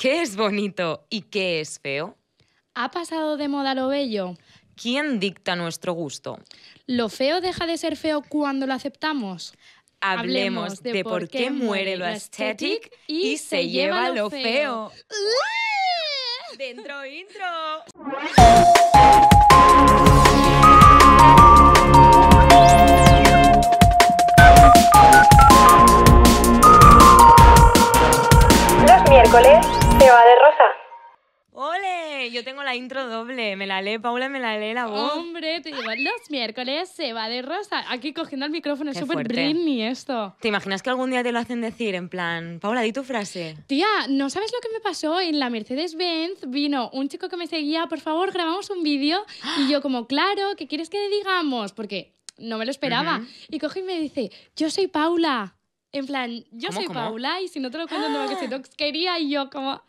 ¿Qué es bonito y qué es feo? ¿Ha pasado de moda lo bello? ¿Quién dicta nuestro gusto? ¿Lo feo deja de ser feo cuando lo aceptamos? Hablemos, de, por qué, muere lo estético y, se lleva lo feo. feo. ¡Dentro intro! Los miércoles yo tengo la intro doble. Me la lee Paula, me la lee la voz. Hombre, te digo, los miércoles se va de rosa. Aquí cogiendo el micrófono, es súper Britney esto. ¿Te imaginas que algún día te lo hacen decir en plan, Paula, di tu frase? Tía, ¿no sabes lo que me pasó? En la Mercedes-Benz vino un chico que me seguía, por favor, grabamos un vídeo. Y yo como, claro, ¿qué quieres que le digamos? Porque no me lo esperaba. Y coge y me dice, yo soy Paula. En plan, yo soy Paula y si no te lo cuento no lo que soy ¡Ah! quería y yo como, ¡ah!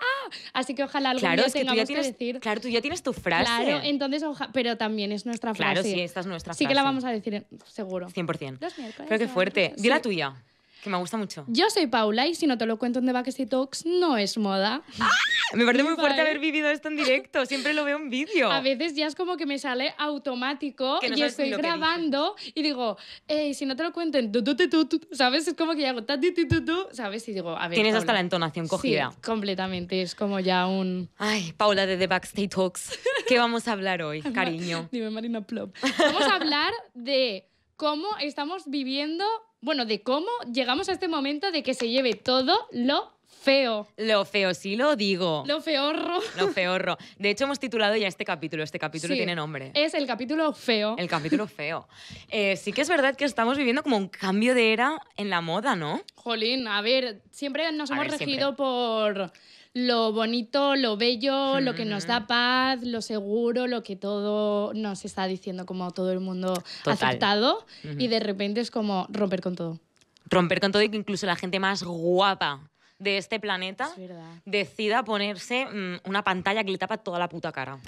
Así que ojalá algún claro, día decir. Claro, tú ya tienes tu frase. Claro, entonces, oja, pero también es nuestra frase. Claro, sí, esta es nuestra frase. Sí que la vamos a decir eh, seguro. 100%. Los miércoles. Creo que fuerte. Di la tuya. Que me gusta mucho. Yo soy Paula y si no te lo cuento en The Backstay Talks, no es moda. Ah, me parece muy fuerte haber vivido esto en directo. Siempre lo veo en vídeo. A veces ya es como que me sale automático y estoy grabando y digo, eh, si no te lo cuento en ¿sabes? Es como que ya hago ¿sabes? Y digo, a ver. Tienes hasta la entonación cogida. Sí, completamente. Es como ya un. Ay, Paula de The Backstage Talks. ¿Qué vamos a hablar hoy, cariño? Dime, Marina Plop. Vamos a hablar de cómo estamos viviendo bueno, de cómo llegamos a este momento de que se lleve todo lo feo. Lo feo, sí lo digo. Lo feorro. Lo feorro. De hecho, hemos titulado ya este capítulo. Este capítulo tiene nombre. Es el capítulo feo. El capítulo feo. Eh, sí que es verdad que estamos viviendo como un cambio de era en la moda, ¿no? Jolín, a ver, siempre nos hemos regido por lo bonito, lo bello, lo que nos da paz, lo seguro, lo que todo nos está diciendo como todo el mundo ha aceptado y de repente es como romper con todo. Romper con todo y que incluso la gente más guapa de este planeta decida ponerse mm, una pantalla que le tapa toda la puta cara.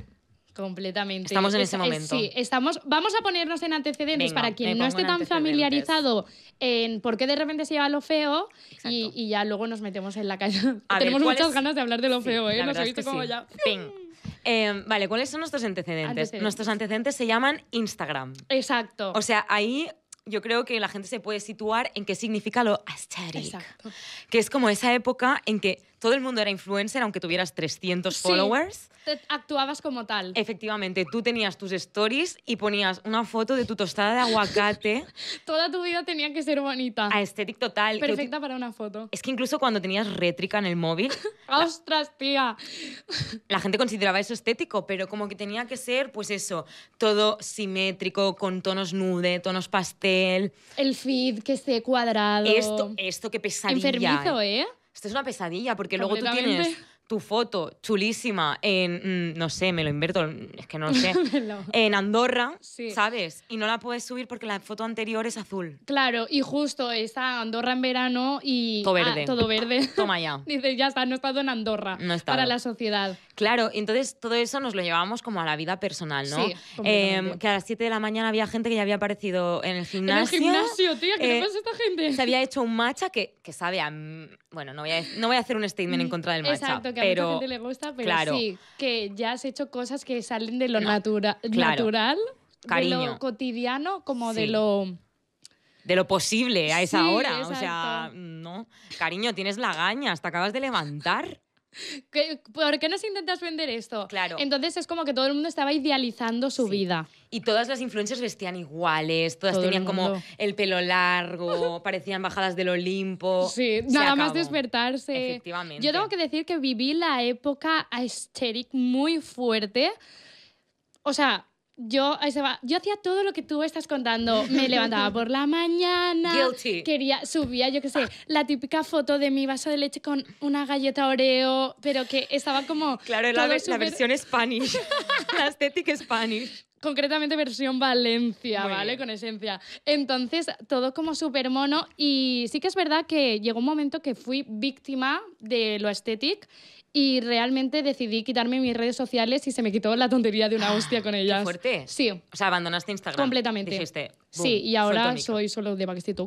Completamente. Estamos en ese este momento. Sí, estamos. Vamos a ponernos en antecedentes para quien no esté tan familiarizado en por qué de repente se lleva lo feo y, ya luego nos metemos en la calle. Tenemos muchas ganas de hablar de lo feo, ¿eh? Nos visto como ya. Em, vale, ¿cuáles son nuestros antecedentes? Nuestros antecedentes se llaman Instagram. Exacto. O sea, ahí yo creo que la gente se puede situar en qué significa lo aesthetic. Que es como esa época en que todo el mundo era influencer, aunque tuvieras 300 followers. actuabas como tal. Efectivamente, tú tenías tus stories y ponías una foto de tu tostada de aguacate. Toda tu vida tenía que ser bonita. Estética total. Perfecta para una foto. Es que incluso cuando tenías rétrica en el móvil. ¡Ostras, tía! la gente consideraba eso estético, pero como que tenía que ser, pues eso, todo simétrico, con tonos nude, tonos pastel. El feed que esté cuadrado. Esto, esto que pesadilla. Enfermizo, ¿eh? Esto es una pesadilla porque luego tú tienes tu foto chulísima en, mm, no sé, me lo inverto, es que no lo sé, en Andorra, ¿sabes? Y no la puedes subir porque la foto anterior es azul. Claro, y justo está Andorra en verano y... Todo verde. todo verde. Toma ya. Dices, ya está, no he estado en Andorra. No he Para la sociedad. Claro, entonces todo eso nos lo llevábamos como a la vida personal, ¿no? Em, que a las 7 de la mañana había gente que ya había aparecido en el gimnasio. En el gimnasio, tía, ¿qué eh, pasa esta gente? Se había hecho un matcha que, sabe a... Bueno, no voy a, no voy a hacer un statement en mm, contra del matcha. Exacto, pero, a gente le gusta, pero claro, sí, que ya has hecho cosas que salen de lo natural, de lo cotidiano, como de lo de lo posible a esa hora. O sea, no. Cariño, tienes la gaña, hasta acabas de levantar. ¿Por qué nos intentas vender esto? Claro. Entonces es como que todo el mundo estaba idealizando su vida. Y todas las influencias vestían iguales, todas tenían como el pelo largo, parecían bajadas del Olimpo. Sí, nada más despertarse. Efectivamente. Yo tengo que decir que viví la época aesthetic muy fuerte. O sea, yo, va, yo hacía todo lo que tú estás contando. Me levantaba por la mañana. Quería, subía, yo qué sé, la típica foto de mi vaso de leche con una galleta Oreo, pero que estaba como. Claro, la, la versión Spanish. la estética Spanish concretamente versión Valencia, ¿vale? Con esencia. Entonces, todo como súper mono y sí que es verdad que llegó un momento que fui víctima de lo estético y realmente decidí quitarme mis redes sociales y se me quitó la tontería de una ah, hostia con ellas. ¿Qué fuerte? Sí. O sea, abandonaste Instagram. Completamente. Dijiste, sí, y ahora soy solo de Backstreet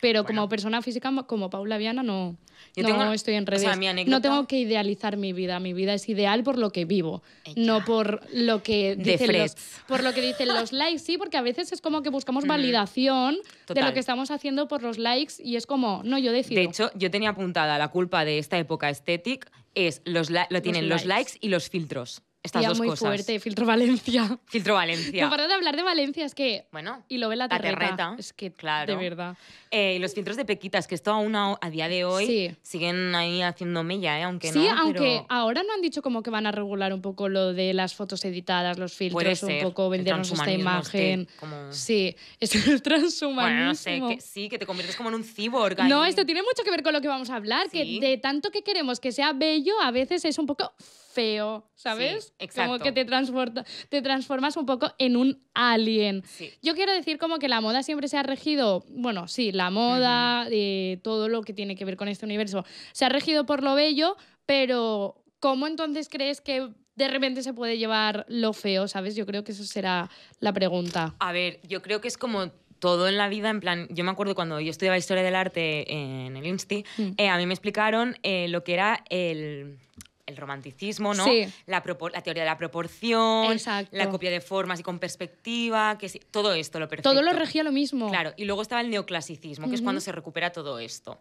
Pero como persona física, como Paula Viana, no, no estoy en redes. No tengo que idealizar mi vida. Mi vida es ideal por lo que vivo, no por lo que dicen los, por lo que dicen los likes. Sí, porque a veces es como que buscamos mm. validación de lo que estamos haciendo por los likes y es como, no, yo decido. De hecho, yo tenía apuntada la culpa de esta época estética es los lo tienen los, likes. y los filtros. Estas Tía, muy fuerte, filtro Valencia. Filtro Valencia. No para de hablar de Valencia, es que. Bueno. Y lo ve la terreta. Es que, claro. De verdad. Eh, los filtros de pequitas, que esto aún a, día de hoy siguen ahí haciendo mella, eh, aunque sí, Sí, aunque ahora no han dicho como que van a regular un poco lo de las fotos editadas, los filtros, un poco vendernos esta imagen. Sí, Sí, es el transhumanismo. Bueno, no sé, que, sí, que te conviertes como en un cyborg. No, esto tiene mucho que ver con lo que vamos a hablar, que de tanto que queremos que sea bello, a veces es un poco feo, ¿sabes? exacto. Como que te, transporta, te transformas un poco en un alien. Yo quiero decir como que la moda siempre se ha regido, bueno, sí, la la moda, de todo lo que tiene que ver con este universo. Se ha regido por lo bello, pero ¿cómo entonces crees que de repente se puede llevar lo feo, ¿sabes? Yo creo que eso será la pregunta. A ver, yo creo que es como todo en la vida, en plan, yo me acuerdo cuando yo estudiaba historia del arte en el INSTI, mm. eh, a mí me explicaron eh, lo que era el el romanticismo, ¿no? La, teoría de la proporción, la copia de formas y con perspectiva, que todo esto lo perfecto. Todo lo regía lo mismo. Claro, y luego estaba el neoclasicismo, que es cuando se recupera todo esto.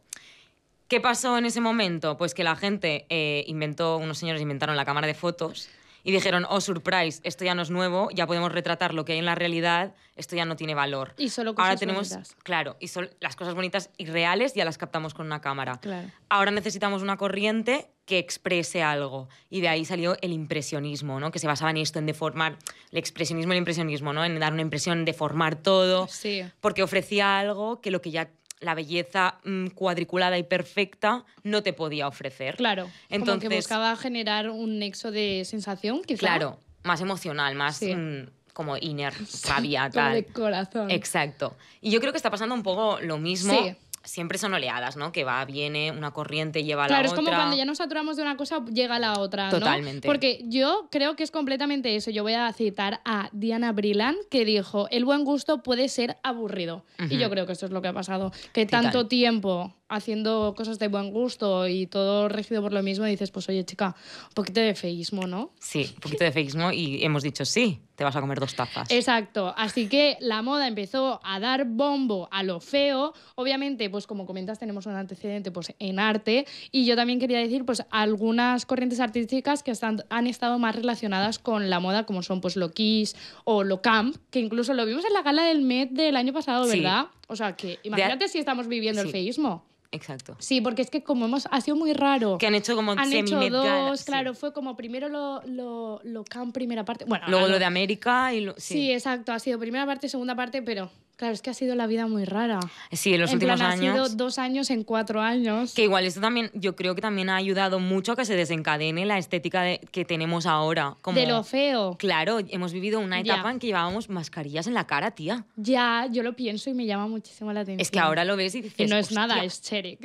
¿Qué pasó en ese momento? Pues que la gente eh, inventó, unos señores inventaron la cámara de fotos y dijeron, oh, surprise, esto ya no es nuevo, ya podemos retratar lo que hay en la realidad, esto ya no tiene valor. Y solo cosas Ahora tenemos, bonitas. Claro, y las cosas bonitas y reales ya las captamos con una cámara. Claro. Ahora necesitamos una corriente que exprese algo. Y de ahí salió el impresionismo, ¿no? Que se basaba en esto, en deformar el expresionismo y el impresionismo, ¿no? En dar una impresión, deformar todo. Sí. Porque ofrecía algo que lo que ya la belleza mm, cuadriculada y perfecta no te podía ofrecer. Claro. Entonces, como que buscaba generar un nexo de sensación, quizá. Claro, más emocional, más mm, como inner, sabia, tal. de corazón. Exacto. Y yo creo que está pasando un poco lo mismo. Sí siempre son oleadas, ¿no? Que va, viene una corriente, lleva a la otra. Claro, es como cuando ya nos saturamos de una cosa, llega la otra. Totalmente. Porque yo creo que es completamente eso. Yo voy a citar a Diana Brilland, que dijo: el buen gusto puede ser aburrido. Y yo creo que esto es lo que ha pasado. Que tanto tiempo haciendo cosas de buen gusto y todo regido por lo mismo, dices, pues oye chica, un poquito de feísmo, ¿no? Sí, un poquito de feísmo y hemos dicho, sí, te vas a comer dos tazas. Exacto, así que la moda empezó a dar bombo a lo feo, obviamente, pues como comentas, tenemos un antecedente pues, en arte y yo también quería decir pues algunas corrientes artísticas que están, han estado más relacionadas con la moda, como son pues lo kiss o lo camp, que incluso lo vimos en la gala del Met del año pasado, ¿verdad? O sea, que imagínate si estamos viviendo el feísmo. Exacto. Sí, porque es que como hemos, ha sido muy raro. Que han hecho como han hecho dos, claro, fue como primero lo, lo, primera parte, bueno, luego lo, de América y lo, sí. exacto, ha sido primera parte, segunda parte, pero Claro, es que ha sido la vida muy rara. Sí, en los en últimos plan, años. Ha sido dos años en cuatro años. Que igual esto también, yo creo que también ha ayudado mucho a que se desencadene la estética de, que tenemos ahora. Como, de lo feo. Claro, hemos vivido una etapa en que llevábamos mascarillas en la cara, tía. Ya, yo lo pienso y me llama muchísimo la atención. Es que ahora lo ves y dices. Que no es nada, es Cherek.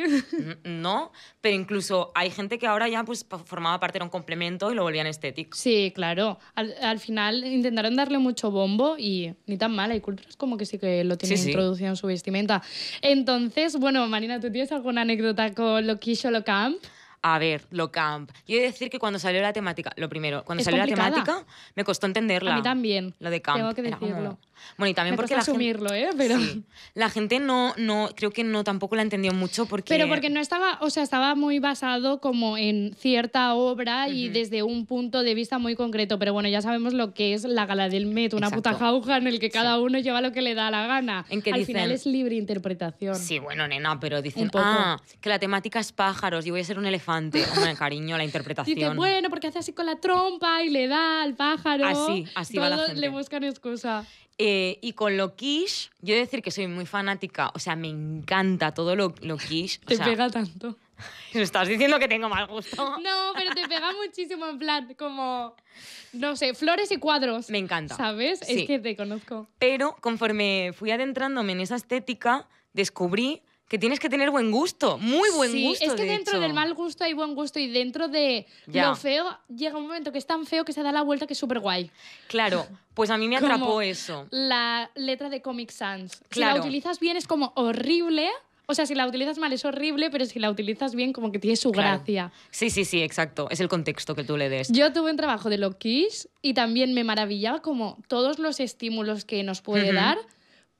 no, pero incluso hay gente que ahora ya pues formaba parte, de un complemento y lo volvían estético. Sí, claro. Al, final intentaron darle mucho bombo y ni tan mal. Hay culturas como que sí que lo tiene introducido en su vestimenta. Entonces, bueno, Marina, ¿tú tienes alguna anécdota con Loquillo Camp? a ver, lo camp. Yo he de decir que cuando salió la temática, lo primero, cuando salió la temática, me costó entenderla. A mí también. Lo de camp. Tengo que decirlo. Bueno, y también porque asumirlo, ¿eh? Pero... La gente no, no, creo que no tampoco la entendió mucho porque... Pero porque no estaba, o sea, estaba muy basado como en cierta obra y desde un punto de vista muy concreto. Pero bueno, ya sabemos lo que es la gala del Met, una puta jauja en el que cada uno lleva lo que le da la gana. Al final es libre interpretación. Sí, bueno, nena, pero dicen, ah, que la temática es pájaros y voy a ser un elefante elefante. cariño, la interpretación. Dice, bueno, porque hace así con la trompa y le da al pájaro. Así, así va la le buscan excusa. Eh, y con lo quiche, yo decir que soy muy fanática, o sea, me encanta todo lo, lo quiche. te pega tanto. Estás diciendo que tengo mal gusto. No, pero te pega muchísimo en plan, como, no sé, flores y cuadros. Me encanta. ¿Sabes? Es que te conozco. Pero conforme fui adentrándome en esa estética, descubrí que tienes que tener buen gusto, muy buen sí, Es que dentro del mal gusto hay buen gusto y dentro de lo feo llega un momento que es tan feo que se da la vuelta que es súper guay. Claro, pues a mí me atrapó eso. La letra de Comic Sans. Claro. Si la utilizas bien es como horrible. O sea, si la utilizas mal es horrible, pero si la utilizas bien, como que tiene su gracia. Sí, sí, sí, exacto. Es el contexto que tú le des. Yo tuve un trabajo de Loki's y también me maravillaba como todos los estímulos que nos puede dar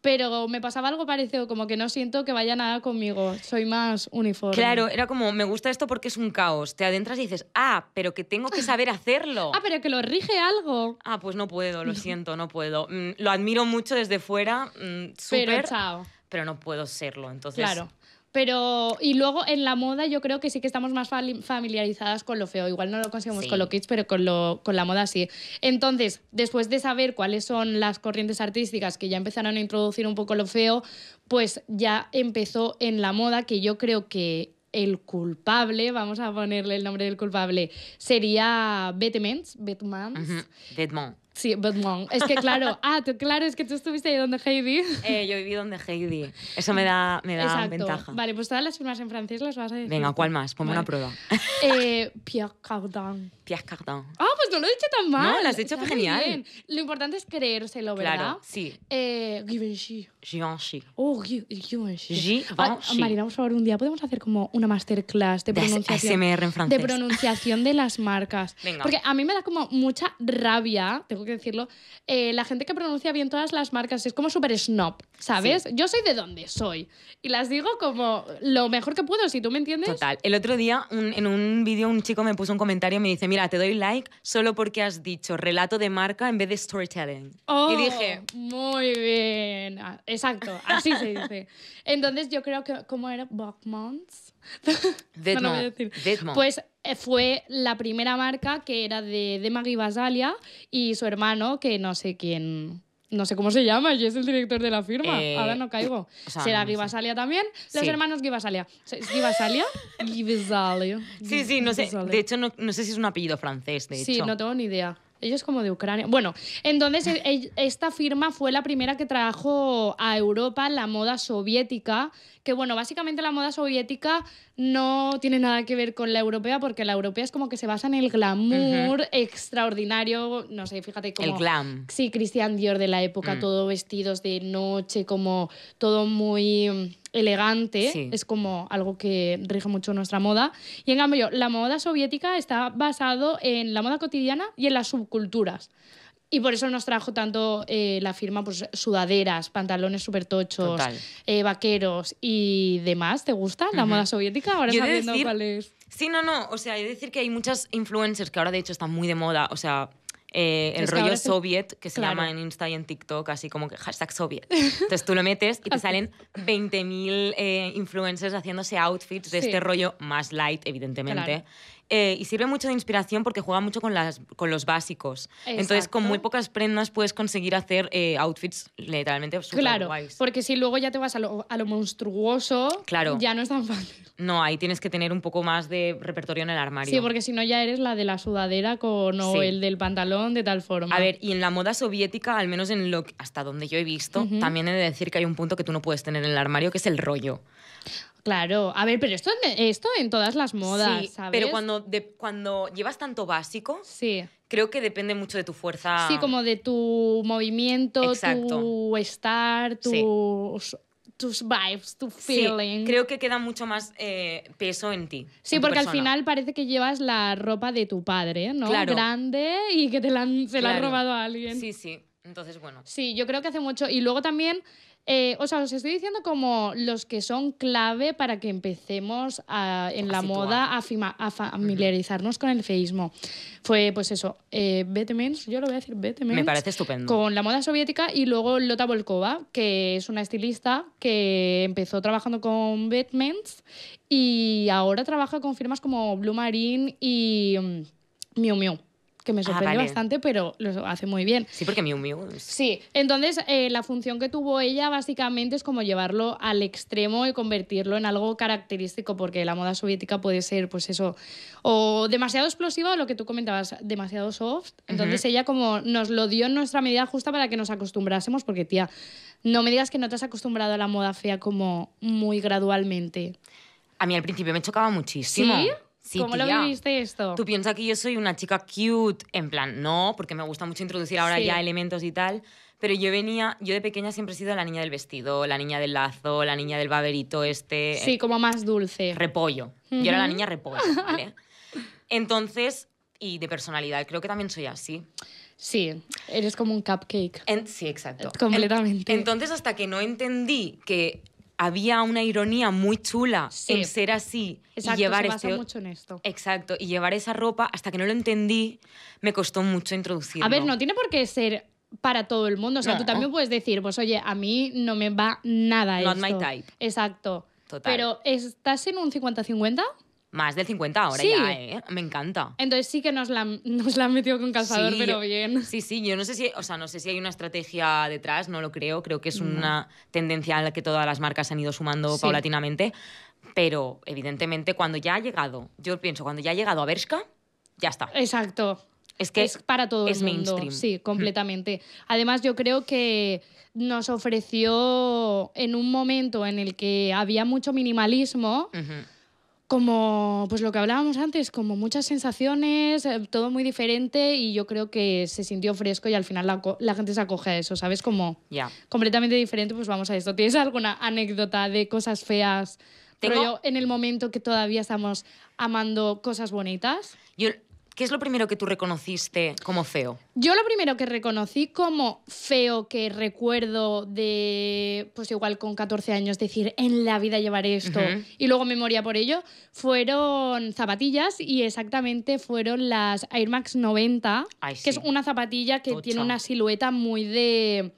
pero me pasaba algo parecido, como que no siento que vaya nada conmigo, soy más uniforme. Claro, era como, me gusta esto porque es un caos, te adentras y dices, ah, pero que tengo que saber hacerlo. ah, pero que lo rige algo. Ah, pues no puedo, lo siento, no puedo. Mm, lo admiro mucho desde fuera, mm, súper. Pero Pero no puedo serlo, entonces... Claro. Pero, y luego en la moda yo creo que sí que estamos más familiarizadas con lo feo. Igual no lo conseguimos con lo kits pero con, lo, con la moda sí. Entonces, después de saber cuáles son las corrientes artísticas que ya empezaron a introducir un poco lo feo, pues ya empezó en la moda, que yo creo que el culpable, vamos a ponerle el nombre del culpable, sería Betemans, Sí, long. Es que claro, ah, claro, es que tú estuviste ahí donde Heidi. Eh, yo viví donde Heidi. Eso me da, me da ventaja. Vale, pues todas las firmas en francés las vas a decir. Venga, ¿cuál más? Ponme una prueba. Eh, Pierre Cardin. Pierre Ah, pues no lo he dicho tan mal. No, lo has dicho genial. Lo importante es creérselo, ¿verdad? Claro, sí. Eh, Givenchy. Givenchy. Oh, Givenchy. Givenchy. Ah, Marina, por favor, un día podemos hacer como una masterclass de pronunciación. De, pronunciación de las marcas. Venga. Porque a mí me da como mucha rabia, que decirlo, eh, la gente que pronuncia bien todas las marcas es como súper snob, ¿sabes? Yo soy de donde soy y las digo como lo mejor que puedo, si tú me entiendes. Total. El otro día en un vídeo un chico me puso un comentario y me dice, mira, te doy like solo porque has dicho relato de marca en vez de storytelling. y oh, dije... Muy bien. Ah, exacto, así se dice. Entonces yo creo que, ¿cómo era? Bachmans. Pues eh, fue la primera marca que era de, de Maggie Basalia y su hermano, que no sé quién. No sé cómo se llama, y es el director de la firma. Eh, Ahora no caigo. ¿Será no también? Los hermanos Givasalia. ¿Givasalia? Sí, sí, no sé. De hecho, no, sé si es un apellido francés, de sí, hecho. Sí, no tengo ni idea. Ellos como de Ucrania. Bueno, entonces eh, esta firma fue la primera que trajo a Europa la moda soviética que bueno, básicamente la moda soviética no tiene nada que ver con la europea porque la europea es como que se basa en el glamour extraordinario, no sé, fíjate cómo... El glam. Sí, Christian Dior de la época, mm. todo vestidos de noche, como todo muy elegante, es como algo que rige mucho nuestra moda. Y en cambio, la moda soviética está basado en la moda cotidiana y en las subculturas. Y por eso nos trajo tanto eh, la firma pues, sudaderas, pantalones súper tochos, eh, vaqueros y demás. ¿Te gusta la moda soviética? Ahora Sí, no, no. O sea, hay decir que hay muchas influencers que ahora de hecho están muy de moda. O sea, eh, el rollo soviet que se llama en Insta y en TikTok, así como que hashtag soviet. Entonces tú lo metes y te salen 20.000 influencers haciéndose outfits de este rollo más light, evidentemente. Eh, y sirve mucho de inspiración porque juega mucho con, las, con los básicos. Entonces, con muy pocas prendas puedes conseguir hacer eh, outfits literalmente super Claro, porque si luego ya te vas a lo, monstruoso, ya no es tan fácil. No, ahí tienes que tener un poco más de repertorio en el armario. Sí, porque si no ya eres la de la sudadera con, o el del pantalón de tal forma. A ver, y en la moda soviética, al menos hasta donde yo he visto, también he de decir que hay un punto que tú no puedes tener en el armario, que es el rollo. Claro, a ver, pero esto, esto en todas las modas, sí, Pero cuando, cuando llevas tanto básico, creo que depende mucho de tu fuerza. Sí, como de tu movimiento, tu estar, tus, tus vibes, tu feeling. creo que queda mucho más eh, peso en ti. Sí, porque al final parece que llevas la ropa de tu padre, ¿no? Claro. Grande y que te la, se la ha robado a alguien. Sí, sí. Entonces, bueno. Sí, yo creo que hace mucho. Y luego también eh, o sea, os estoy diciendo como los que son clave para que empecemos en la moda a, familiarizarnos con el feísmo. Fue, pues eso, eh, yo lo voy a decir Vetements. Me parece estupendo. Con la moda soviética y luego Lota Volkova, que es una estilista que empezó trabajando con Vetements y ahora trabaja con firmas como Blue Marine y mm, Miu que me ah, sorprendió bastante, pero lo hace muy bien. Sí, porque Miu Miu. Es... Sí, entonces eh, la función que tuvo ella básicamente es como llevarlo al extremo y convertirlo en algo característico, porque la moda soviética puede ser, pues eso, o demasiado explosiva, o lo que tú comentabas, demasiado soft. Entonces ella como nos lo dio en nuestra medida justa para que nos acostumbrásemos, porque tía, no me digas que no te has acostumbrado a la moda fea como muy gradualmente. A mí al principio me chocaba muchísimo. ¿Cómo lo viviste esto? Tú piensas que yo soy una chica cute, en plan, no, porque me gusta mucho introducir ahora ya elementos y tal, pero yo venía, yo de pequeña siempre he sido la niña del vestido, la niña del lazo, la niña del baberito este. Sí, eh, como más dulce. Repollo. Yo era la niña repollo, Entonces, y de personalidad, creo que también soy así. Sí, eres como un cupcake. sí, exacto. Completamente. entonces, hasta que no entendí que había una ironía muy chula en ser así Exacto, y llevar este en esto. Exacto, y llevar esa ropa hasta que no lo entendí me costó mucho introducirlo. A ver, no tiene por qué ser para todo el mundo, o sea, tú también puedes decir, pues oye, a mí no me va nada esto. my type. Exacto. Pero estás en un 50-50 más del 50 ahora ya, ¿eh? Me encanta. Entonces sí que nos la, nos la han metido con calzador, pero bien. Sí, sí, yo no sé si, o sea, no sé si hay una estrategia detrás, no lo creo. Creo que es una tendencia a la que todas las marcas han ido sumando paulatinamente. Pero evidentemente cuando ya ha llegado, yo pienso, cuando ya ha llegado a Bershka, ya está. Exacto. Es que es para todo es el Mainstream. Sí, completamente. Además, yo creo que nos ofreció en un momento en el que había mucho minimalismo como pues lo que hablábamos antes, como muchas sensaciones, eh, todo muy diferente y yo creo que se sintió fresco y al final la, gente se acoge a eso, ¿sabes? Como completamente diferente, pues vamos a esto. ¿Tienes alguna anécdota de cosas feas? Pero yo en el momento que todavía estamos amando cosas bonitas. Yo ¿Qué es lo primero que tú reconociste como feo? Yo lo primero que reconocí como feo que recuerdo de, pues igual con 14 años, decir, en la vida llevaré esto y luego me moría por ello, fueron zapatillas y exactamente fueron las Air Max 90, que es una zapatilla que tiene una silueta muy de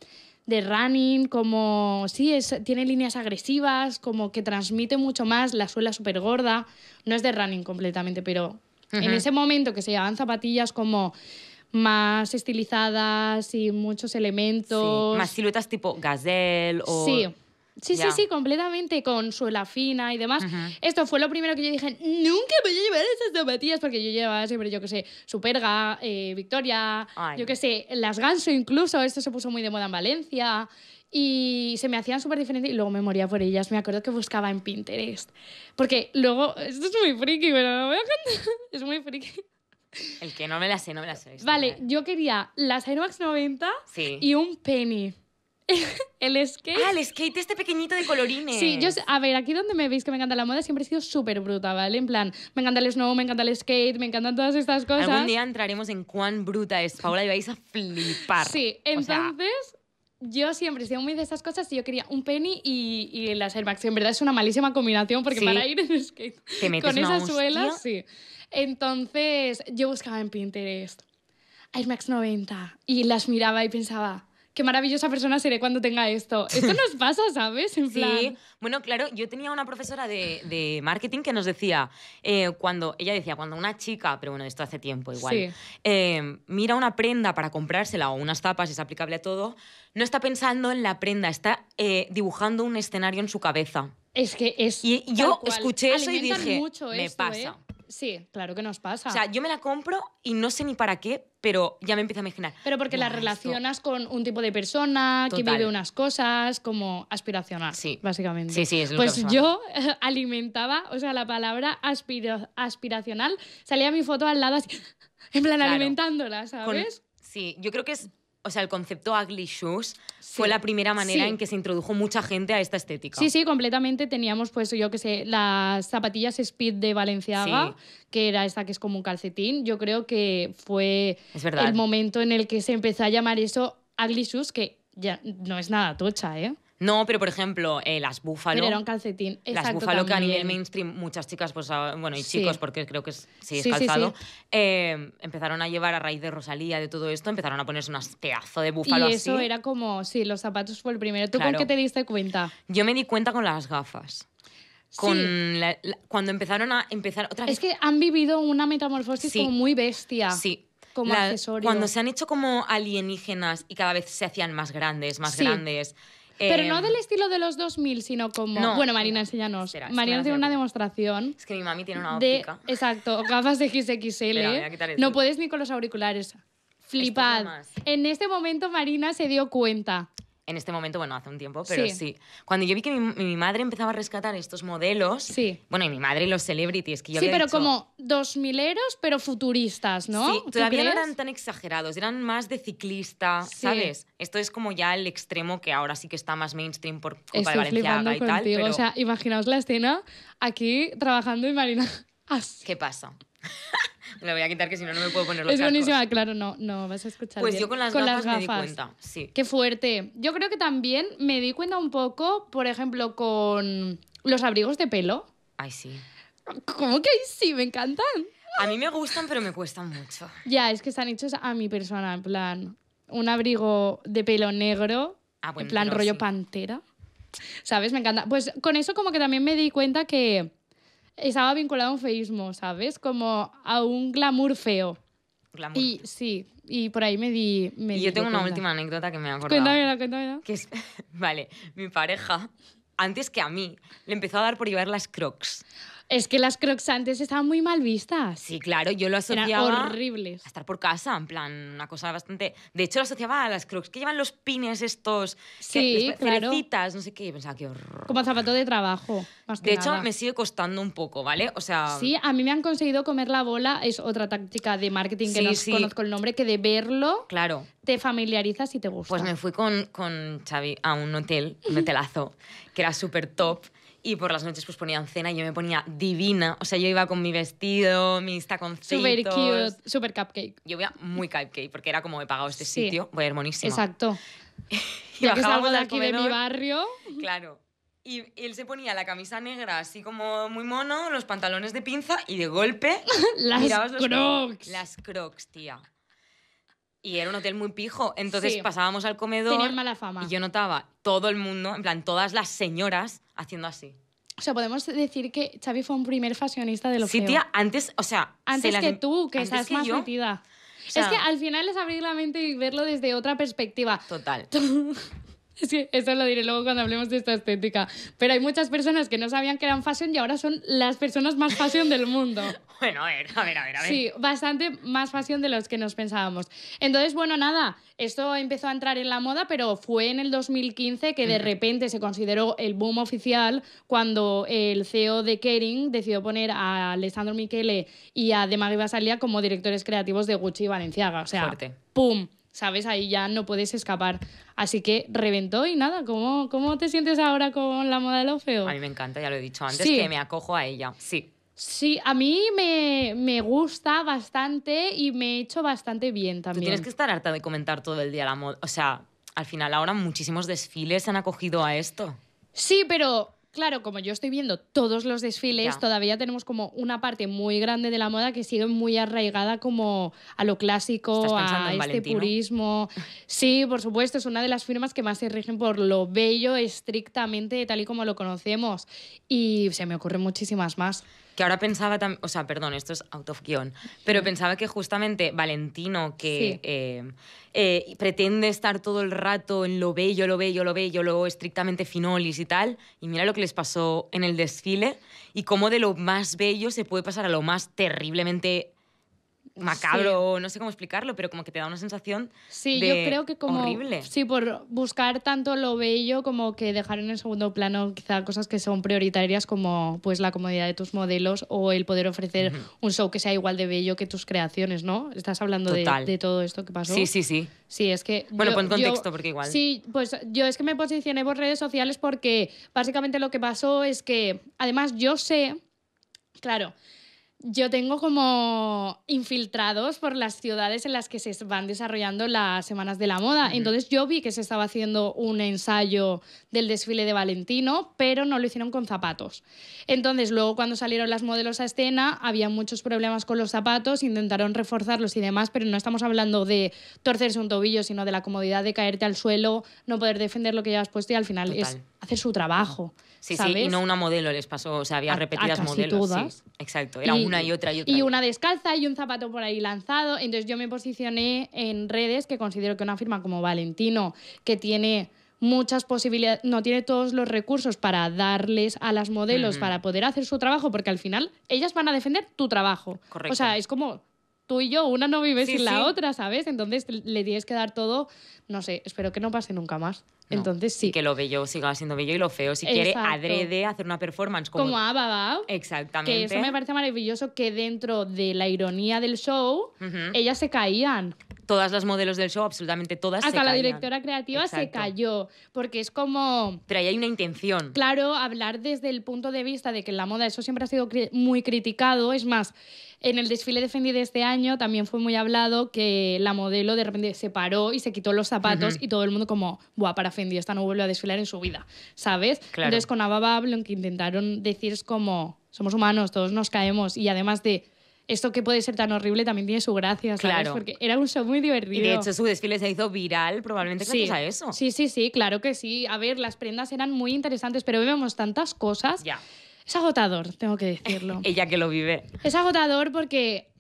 running, como sí, es, tiene líneas agresivas, como que transmite mucho más, la suela súper gorda, no es de running completamente, pero en ese momento que se llevaban zapatillas como más estilizadas y muchos elementos. más siluetas tipo gazelle o... Sí. Sí, sí, sí, completamente, con suela fina y demás. Esto fue lo primero que yo dije, nunca voy a llevar esas zapatillas, porque yo llevaba siempre, yo qué sé, Superga, eh, Victoria, yo que sé, las Ganso incluso, esto se puso muy de moda en Valencia y se me hacían súper diferentes y luego me moría por ellas. Me acuerdo que buscaba en Pinterest. Porque luego, esto es muy friki, pero no me voy a contar. Es muy friki. El que no me la sé, no me la sé. Vale, eh. yo quería las Air 90 y un penny. el skate. Ah, el skate este pequeñito de colorines. Sí, yo, a ver, aquí donde me veis que me encanta la moda, siempre he sido súper bruta, ¿vale? En plan, me encanta el snow, me encanta el skate, me encantan todas estas cosas. Algún día entraremos en cuán bruta es Paula y vais a flipar. Sí, entonces, yo siempre he sido muy de esas cosas y yo quería un penny y, y las Air Max. En verdad es una malísima combinación porque para ir en skate con esas suelas, sí. Entonces yo buscaba en Pinterest Air Max 90 y las miraba y pensaba, qué maravillosa persona seré cuando tenga esto. Esto nos pasa, ¿sabes? En plan... Sí, bueno, claro, yo tenía una profesora de, marketing que nos decía, eh, cuando, ella decía, cuando una chica, pero bueno, esto hace tiempo igual, eh, mira una prenda para comprársela o unas tapas, es aplicable a todo, no está pensando en la prenda, está eh, dibujando un escenario en su cabeza. Es que es. Y yo escuché eso y dije, me pasa. Sí, claro que nos pasa. O sea, yo me la compro y no sé ni para qué, pero ya me empiezo a imaginar. Pero porque la relacionas con un tipo de persona que vive unas cosas, como aspiracional, sí. básicamente. Sí, sí, es lo Pues yo alimentaba, o sea, la palabra aspiracional, salía mi foto al lado así, en plan alimentándola, ¿sabes? Sí, yo creo que es o sea, el concepto ugly shoes fue la primera manera en que se introdujo mucha gente a esta estética. Sí, sí, completamente. Teníamos, pues, yo qué sé, las zapatillas Speed de Valenciaga, que era esta que es como un calcetín. Yo creo que fue el momento en el que se empezó a llamar eso ugly shoes, que ya no es nada tocha, ¿eh? No, pero por ejemplo, eh, las búfalo. Pero era un calcetín. las búfalo que a nivel mainstream muchas chicas, pues ah, bueno, y chicos, porque creo que sí, es calzado, eh, empezaron a llevar a raíz de Rosalía, de todo esto, empezaron a ponerse unas pedazo de búfalo y eso era como, sí, los zapatos fue el primero. ¿Tú con qué te diste cuenta? Yo me di cuenta con las gafas sí. cuando empezaron a empezar otra Es que han vivido una metamorfosis como muy bestia. Sí. Como la, Cuando se han hecho como alienígenas y cada vez se hacían más grandes, más grandes. Pero no em, del estilo de los 2000, sino como... bueno, Marina, enséñanos. Marina tiene una demostración... Es que mi mami tiene una óptica. De, exacto, gafas de XXL. no puedes ni con los auriculares. Flipad. En este momento Marina se dio cuenta en este momento, bueno, hace un tiempo, pero sí. Cuando yo vi que mi, madre empezaba a rescatar estos modelos, sí. bueno, y mi madre y los celebrities, que yo Sí, pero como dos mileros, pero futuristas, ¿no? Sí, todavía no eran tan exagerados, eran más de ciclista, ¿sabes? Esto es como ya el extremo que ahora sí que está más mainstream por culpa Estoy de Valenciaga y contigo. tal. Pero... O sea, imaginaos la escena aquí trabajando y Marina ¿Qué pasa? lo voy a quitar que si no, no me puedo poner los Es buenísima, claro, no, no, vas a escuchar Pues yo con las, gafas, me di cuenta, sí. Qué fuerte. Yo creo que también me di cuenta un poco, por ejemplo, con los abrigos de pelo. Ay, sí. ¿Cómo que sí? Me encantan. A mí me gustan, pero me cuestan mucho. Ya, es que están hechos a mi persona, en plan, un abrigo de pelo negro, ah, en plan rollo pantera. ¿Sabes? Me encanta. Pues con eso como que también me di cuenta que estaba vinculado a un feísmo, ¿sabes? Como a un glamour feo. Glamour. Y sí, y por ahí me di. Me y yo tengo una última anécdota que me ha acordado. Cuéntamela, Que es, vale, mi pareja, antes que a mí, le empezó a dar por llevar las crocs. Es que las crocs antes estaban muy mal vistas. Sí, claro, yo lo asociaba... horribles. A estar por casa, en plan, una cosa bastante... De hecho, lo asociaba a las crocs que llevan los pines estos... Sí, que, no sé qué, pensaba que horror. Como zapato de trabajo, De hecho, me sigue costando un poco, ¿vale? O sea... Sí, a mí me han conseguido comer la bola, es otra táctica de marketing que no conozco el nombre, que de verlo... Claro te familiarizas y te gusta. Pues me fui con, con Xavi a un hotel, un hotelazo, que era súper top y por las noches pues ponían cena y yo me ponía divina. O sea, yo iba con mi vestido, mis taconcitos. Súper cute, súper cupcake. Yo iba muy cupcake porque era como he pagado este sitio, voy a ir monísima. Exacto. y ya de aquí de mi barrio. Claro. Y él se ponía la camisa negra así como muy mono, los pantalones de pinza y de golpe... las crocs. Las crocs, tía. Y era un hotel muy pijo. Entonces pasábamos al comedor. Tenían mala fama. Y yo notaba todo el mundo, en plan, todas las señoras haciendo así. O sea, podemos decir que Xavi fue un primer fashionista de lo sí, Sí, tía, antes, o sea... Antes que tú, que estás más metida. es que al final es abrir la mente y verlo desde otra perspectiva. Total. Es eso lo diré luego cuando hablemos de esta estética. Pero hay muchas personas que no sabían que eran fashion y ahora son las personas más fashion del mundo. bueno, a ver, a ver, a ver, Sí, bastante más fashion de los que nos pensábamos. Entonces, bueno, nada, esto empezó a entrar en la moda, pero fue en el 2015 que de repente se consideró el boom oficial cuando el CEO de Kering decidió poner a Alessandro Michele y a De Basalia como directores creativos de Gucci y Valenciaga. O sea, Fuerte. ¡pum! ¿sabes? Ahí ya no puedes escapar. Así que reventó y nada, ¿cómo, cómo te sientes ahora con la moda de lo feo? A mí me encanta, ya lo he dicho antes, que me acojo a ella, sí. Sí, a mí me, me, gusta bastante y me he hecho bastante bien también. Tú tienes que estar harta de comentar todo el día la moda. O sea, al final ahora muchísimos desfiles se han acogido a esto. Sí, pero Claro, como yo estoy viendo todos los desfiles, todavía tenemos como una parte muy grande de la moda que sigue muy arraigada como a lo clásico, a este purismo. Sí, por supuesto, es una de las firmas que más se rigen por lo bello estrictamente tal y como lo conocemos. Y se me ocurren muchísimas más que ahora pensaba también, o sea, perdón, esto es out of guión, pero pensaba que justamente Valentino, que eh, eh, pretende estar todo el rato en lo bello, lo bello, lo bello, lo estrictamente finolis y tal, y mira lo que les pasó en el desfile y cómo de lo más bello se puede pasar a lo más terriblemente macabro, o no sé cómo explicarlo, pero como que te da una sensación sí, yo creo que como, horrible. Sí, por buscar tanto lo bello como que dejar en el segundo plano quizá cosas que son prioritarias como pues la comodidad de tus modelos o el poder ofrecer un show que sea igual de bello que tus creaciones, ¿no? Estás hablando de, todo esto que pasó. Sí, sí, sí. Sí, es que... Bueno, pon contexto porque igual... Sí, pues yo es que me posicioné por redes sociales porque básicamente lo que pasó es que, además yo sé, claro, yo tengo como infiltrados por las ciudades en las que se van desarrollando las semanas de la moda. Entonces yo vi que se estaba haciendo un ensayo del desfile de Valentino, pero no lo hicieron con zapatos. Entonces luego cuando salieron las modelos a escena, había muchos problemas con los zapatos, intentaron reforzarlos y demás, pero no estamos hablando de torcerse un tobillo, sino de la comodidad de caerte al suelo, no poder defender lo que llevas puesto y al final es hacer su trabajo. Sí, sí, y no una modelo les pasó, o sea, había repetidas modelos. Sí, exacto, era una y otra y otra. Y una descalza y un zapato por ahí lanzado. Entonces yo me posicioné en redes que considero que una firma como Valentino, que tiene muchas posibilidades, no tiene todos los recursos para darles a las modelos para poder hacer su trabajo, porque al final ellas van a defender tu trabajo. Correcto. O sea, es como tú y yo, una no vive y sin la otra, ¿sabes? Entonces le tienes que dar todo, no sé, espero que no pase nunca más. Entonces sí. que lo bello siga siendo bello y lo feo. Si quiere, adrede hacer una performance como. Como Abba Exactamente. Que eso me parece maravilloso que dentro de la ironía del show, ellas se caían todas las modelos del show, absolutamente todas. Hasta la directora creativa se cayó, porque es como... Pero hay una intención. Claro, hablar desde el punto de vista de que en la moda eso siempre ha sido muy criticado, es más... En el desfile de Fendi de este año también fue muy hablado que la modelo de repente se paró y se quitó los zapatos y todo el mundo como, buah, para Fendi, esta no vuelve a desfilar en su vida, ¿sabes? Entonces con Ababa lo que intentaron decir es como, somos humanos, todos nos caemos y además de esto que puede ser tan horrible también tiene su gracia, ¿sabes? Claro. Porque era un show muy divertido. Y de hecho su desfile se hizo viral probablemente gracias a eso. Sí, sí, sí, claro que sí. A ver, las prendas eran muy interesantes, pero vemos tantas cosas. Ya. Es agotador, tengo que decirlo. Ella que lo vive. Es agotador porque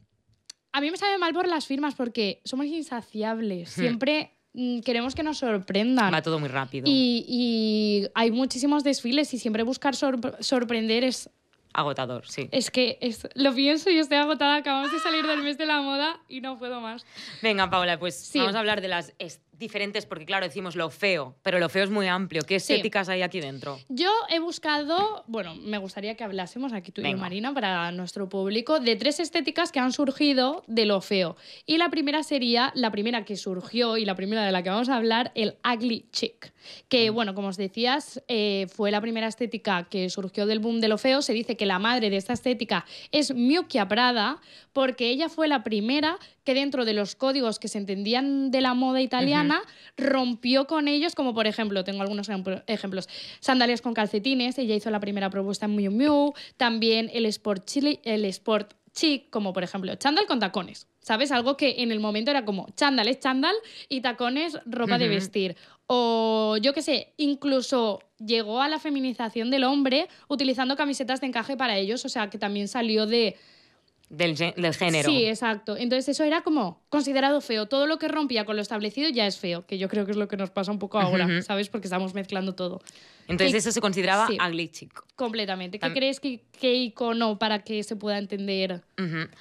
a mí me sabe mal por las firmas porque somos insaciables. Hmm. Siempre mm, queremos que nos sorprendan. Va todo muy rápido. Y, hay muchísimos desfiles y siempre buscar sorprender es agotador, sí. Es que es, lo pienso y estoy agotada. Acabamos de salir del mes de la moda y no puedo más. Venga, Paula, pues vamos a hablar de las diferentes, porque claro, decimos lo feo, pero lo feo es muy amplio. ¿Qué estéticas hay aquí dentro? Yo he buscado, bueno, me gustaría que hablásemos aquí tú y Marina para nuestro público, de tres estéticas que han surgido de lo feo. Y la primera sería, la primera que surgió y la primera de la que vamos a hablar, el ugly chick. que mm. bueno, como os decías, eh, fue la primera estética que surgió del boom de lo feo. Se dice que la madre de esta estética es Miuquia Prada, porque ella fue la primera que dentro de los códigos que se entendían de la moda italiana, rompió con ellos, como por ejemplo, tengo algunos ejemplos, sandalias con calcetines, ella hizo la primera propuesta en Miu Miu, también el Sport, Chile, el Sport Chic, como por ejemplo, chándal con tacones. ¿Sabes? Algo que en el momento era como chándales, es chándal y tacones ropa de vestir. O yo qué sé, incluso llegó a la feminización del hombre utilizando camisetas de encaje para ellos, o sea que también salió de, del, del, género. Sí, exacto. Entonces eso era como considerado feo. Todo lo que rompía con lo establecido ya es feo, que yo creo que es lo que nos pasa un poco ahora, ¿sabes? Porque estamos mezclando todo. Entonces eso se consideraba sí, Completamente. ¿Qué crees que, qué icono para que se pueda entender?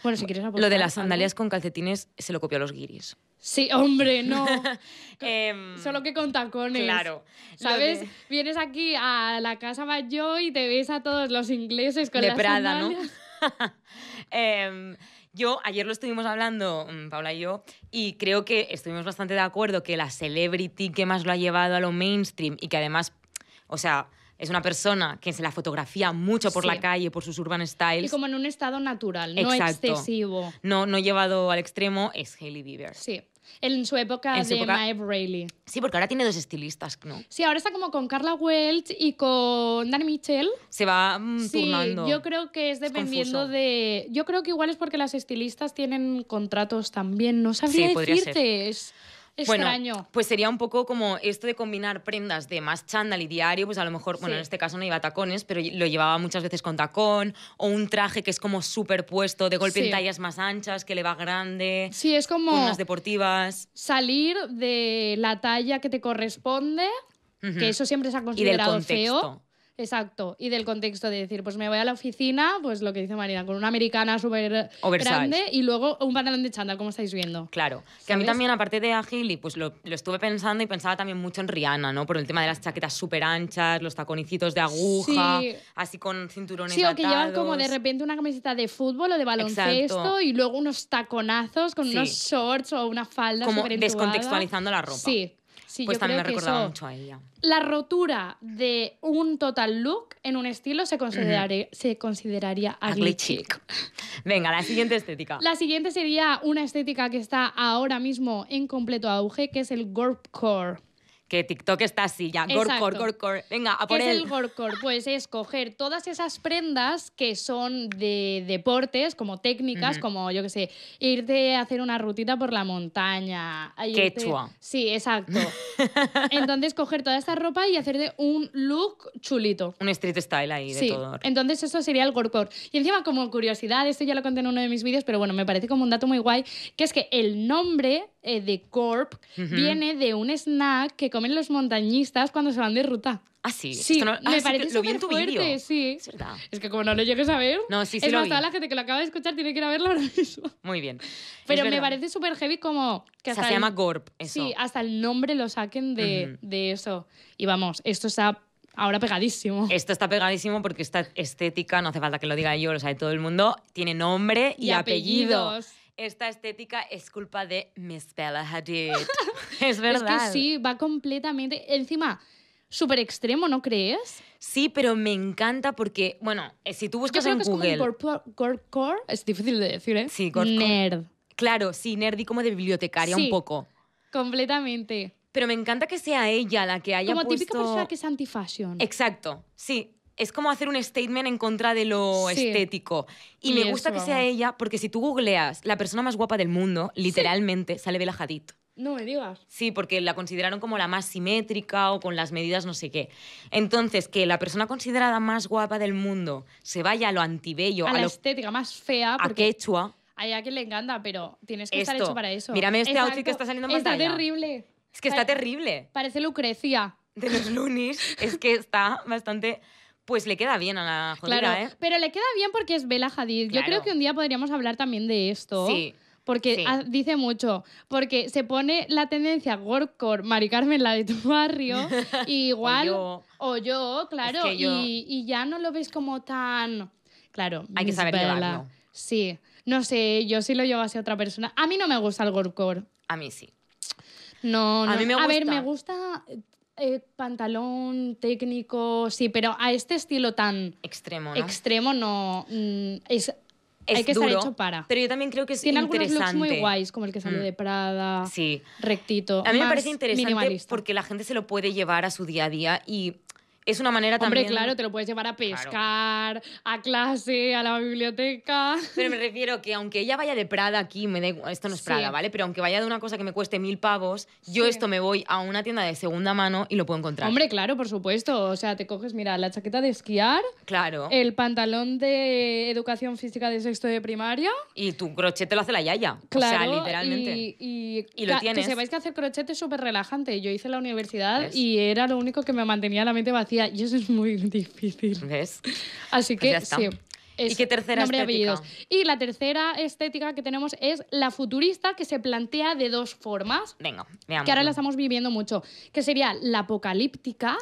Bueno, si quieres Lo de las sandalias con calcetines se lo copió a los guiris. Sí, hombre, no. Em, solo que con tacones. Claro. ¿Sabes? Vienes aquí a la casa yo y te ves a todos los ingleses con de las Prada, ¿no? Em, yo, ayer lo estuvimos hablando, mm, Paula y yo, y creo que estuvimos bastante de acuerdo que la celebrity que más lo ha llevado a lo mainstream y que además, o sea, es una persona que se la fotografía mucho por la calle, por sus urban styles. Y como en un estado natural, no excesivo. No, no llevado al extremo, es Hailey Bieber. Sí. En su época de Maeve Sí, porque ahora tiene dos estilistas, ¿no? Sí, ahora está como con Carla Welch y con Danny Mitchell. Se va mm, sí, Yo creo que es dependiendo de. Yo creo que igual es porque las estilistas tienen contratos también. No sabría sí, decirte. Podría extraño. Bueno, pues sería un poco como esto de combinar prendas de más chándal y diario, pues a lo mejor, bueno, en este caso no iba a tacones, pero lo llevaba muchas veces con tacón, o un traje que es como superpuesto, de golpe en tallas más anchas, que le va grande. Sí, es como... Unas deportivas. Salir de la talla que te corresponde, que eso siempre se ha considerado feo. Exacto, y del contexto de decir, pues me voy a la oficina, pues lo que dice Marina, con una americana súper grande y luego un pantalón de chándal, como estáis viendo. Claro, que a mí también, aparte de Agili, pues lo, estuve pensando y pensaba también mucho en Rihanna, ¿no? Por el tema de las chaquetas súper anchas, los taconicitos de aguja, así con cinturones Sí, o que llevan como de repente una camiseta de fútbol o de baloncesto y luego unos taconazos con unos shorts o una falda Como descontextualizando la ropa. Sí pues también me mucho a ella. La rotura de un total look en un estilo se, consideraría, se consideraría chic. Venga, la siguiente estética. La siguiente sería una estética que está ahora mismo en completo auge, que es el core que TikTok está así ya, gorkor, gorkor, venga, a por ¿Qué es el gorkor? Pues es coger todas esas prendas que son de deportes, como técnicas, como yo que sé, irte a hacer una rutita por la montaña. Sí, exacto. Entonces coger toda esta ropa y hacerte un look chulito. Un street style ahí de sí. Entonces eso sería el gorkor. Y encima como curiosidad, esto ya lo conté en uno de mis vídeos, pero bueno, me parece como un dato muy guay, que es que el nombre eh, de Corp viene de un snack que comen los montañistas cuando se van de ruta. Ah, sí. sí ah, me parece lo vi tu fuerte, sí. Es, que como no lo llegues a ver, no, sí, es más, toda la gente que lo acaba de escuchar tiene que ir a verlo ahora mismo. Muy bien. Pero me parece súper heavy como... Que se llama GORP, eso. Sí, hasta el nombre lo saquen de, de eso. Y vamos, esto está ahora pegadísimo. Esto está pegadísimo porque esta estética, no hace falta que lo diga yo, lo sabe todo el mundo, tiene nombre y, y apellidos esta estética es culpa de Miss Bella Hadid. es verdad. Es que sí, va completamente. Encima, súper extremo, ¿no crees? Sí, pero me encanta porque, bueno, eh, si tú buscas en Google. Es, es difícil de decir, ¿eh? Sí, Nerd. Claro, sí, y como de bibliotecaria un poco. Completamente. Pero me encanta que sea ella la que haya como puesto... Como típica persona que es anti-fashion. Exacto, sí es como hacer un statement en contra de lo estético. Y, me gusta que sea ella, porque si tú googleas la persona más guapa del mundo, literalmente sale Bella Hadid. No me digas. Sí, porque la consideraron como la más simétrica o con las medidas no sé qué. Entonces, que la persona considerada más guapa del mundo se vaya a lo antibello, a, la lo... estética más fea, a quechua. A ella le encanta, pero tienes que estar hecho para eso. Mírame este outfit que está saliendo más está Está terrible. Es que está terrible. Parece Lucrecia. De los lunis. es que está bastante pues le queda bien a la jodida, claro, ¿eh? Pero le queda bien porque es bela jadid Yo creo que un día podríamos hablar también de esto. Sí. Porque dice mucho. Porque se pone la tendencia Gorkor, Mari Carmen, la de tu barrio, igual. o, yo. claro. Y, ya no lo ves como tan. Claro. Hay que saber llevarlo. Sí. No sé, yo sí lo llevase a otra persona. A mí no me gusta el Gorkor. A mí sí. No, no. A, mí me gusta. a ver, me gusta eh, pantalón técnico, sí, pero a este estilo tan extremo, ¿no? Extremo no mm, es, hay que estar hecho para. Pero yo también creo que es interesante. Tiene algunos muy guays, como el que salió mm. de Prada, rectito. A mí me parece interesante porque la gente se lo puede llevar a su día a día y es una manera también. Hombre, claro, te lo puedes llevar a pescar, a clase, a la biblioteca. Pero me refiero que aunque ella vaya de Prada aquí, me de esto no es Prada, ¿vale? Pero aunque vaya de una cosa que me cueste mil pavos, yo esto me voy a una tienda de segunda mano y lo puedo encontrar. Hombre, claro, por supuesto. O sea, te coges, mira, la chaqueta de esquiar. Claro. El pantalón de educación física de sexto de primaria. Y tu crochet te lo hace la yaya. Claro. O sea, literalmente. Y, y, y lo tienes. Que sepáis que hacer crochet es súper relajante. Yo hice la universidad y era lo único que me mantenía la mente vacía y eso es muy difícil. ¿Ves? Así pues que sí. ¿Y qué tercera estética? Y la tercera estética que tenemos es la futurista que se plantea de dos formas. Venga, veamos. Que ahora la estamos viviendo mucho. Que sería la apocalíptica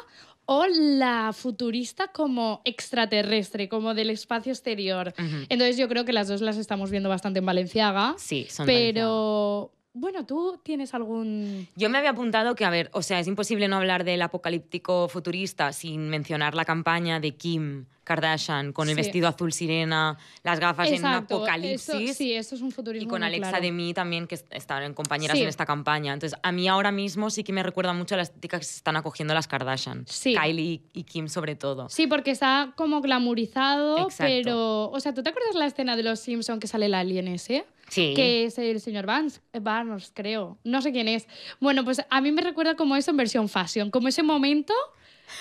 o la futurista como extraterrestre, como del espacio exterior. Entonces yo creo que las dos las estamos viendo bastante en Valenciaga. Sí, son Pero bueno, tú tienes algún. Yo me había apuntado que, a ver, o sea, es imposible no hablar del apocalíptico futurista sin mencionar la campaña de Kim Kardashian con el vestido azul sirena, las gafas en un apocalipsis. Eso, sí, eso es un futurismo. Y con Alexa de mí también, que estaban compañeras en esta campaña. Entonces, a mí ahora mismo sí que me recuerda mucho a las chicas que se están acogiendo las Kardashian. Sí. Kylie y Kim, sobre todo. Sí, porque está como glamurizado, pero. O sea, ¿tú te acuerdas la escena de los Simpson que sale la alien ese? que es el señor Barnes, Barnes, eh, creo. No sé quién es. Bueno, pues a mí me recuerda como eso en versión fashion, como ese momento,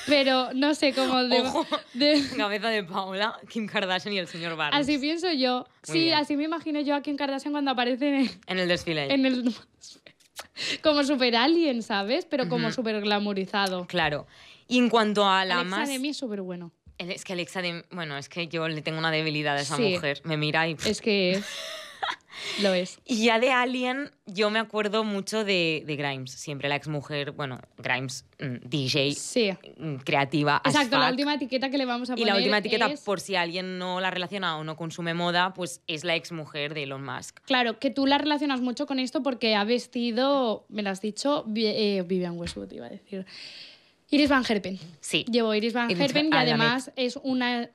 pero no sé, como de... de... Cabeza de Paula, Kim Kardashian y el señor Barnes. Así pienso yo. sí, así me imagino yo a Kim Kardashian cuando aparece en el, en el desfile. En el... Como super alien, ¿sabes? Pero como súper glamorizado. Claro. Y en cuanto a la Alexa de mí es súper bueno. Es que Alexa de... Bueno, es que yo le tengo una debilidad a esa mujer. Me mira y... Es que... Lo es. Y ya de Alien, yo me acuerdo mucho de, Grimes, siempre la exmujer, bueno, Grimes, mm, DJ, mm, creativa. Exacto, la última etiqueta que le vamos a poner. Y la última etiqueta, por si alguien no la relaciona o no consume moda, pues es la exmujer de Elon Musk. Claro, que tú la relacionas mucho con esto porque ha vestido, me lo has dicho, eh, Vivian Westwood, iba a decir. Iris Van Herpen. Sí. Llevo Iris Van Herpen, y además es una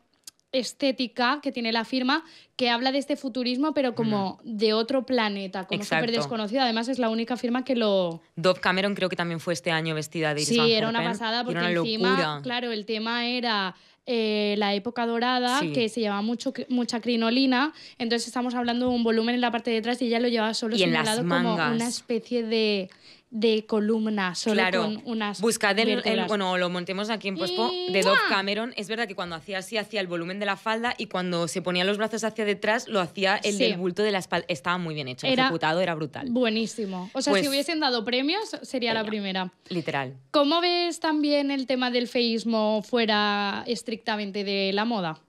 estética que tiene la firma que habla de este futurismo pero como de otro planeta, como súper desconocido. Además es la única firma que lo... Dove Cameron creo que también fue este año vestida de Iris Sí, era una pasada porque encima, claro, el tema era... Eh, la época dorada, que se llevaba mucho, mucha crinolina, entonces estamos hablando de un volumen en la parte de atrás y ella lo llevaba solo y como una especie de de columna, solo claro. con unas Buscad el, bueno, lo montemos aquí en Pospo, de Dove Cameron. Es verdad que cuando hacía así, hacía el volumen de la falda y cuando se ponía los brazos hacia detrás, lo hacía el del bulto de la espalda. Estaba muy bien hecho, era ejecutado, era brutal. Buenísimo. O sea, si pues hubiesen dado premios, sería la primera. Literal. ¿Cómo ves también el tema del feísmo fuera estrictamente de la moda?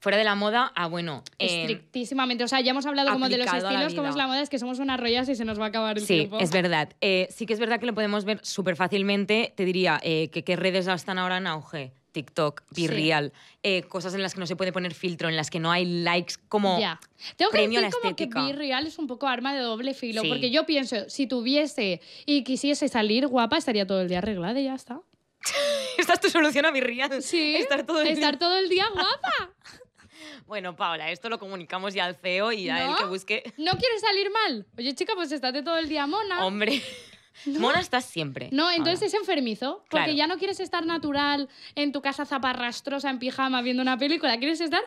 fuera de la moda a ah, bueno. Eh, Estrictísimamente. O sea, ya hemos hablado como de los estilos, como es la moda, es que somos unas rollas y se nos va a acabar el tiempo. Sí, es verdad. Eh, sí que es verdad que lo podemos ver súper fácilmente. Te diría eh, que qué redes están ahora en auge. TikTok, Virreal, cosas en las que no se puede poner filtro, en las que no hay likes, como Ya. Tengo que decir como que Virreal es un poco arma de doble filo, porque yo pienso, si tuviese y quisiese salir guapa, estaría todo el día arreglada y ya está. Esta es tu solución a Virreal. Sí, estar todo el día guapa. Bueno, Paula, esto lo comunicamos ya al CEO y a él que busque. ¿No quieres salir mal? Oye, chica, pues estate todo el día mona. Hombre. Mona estás siempre. No, entonces es enfermizo. Porque ya no quieres estar natural en tu casa zaparrastrosa en pijama viendo una película. Quieres estar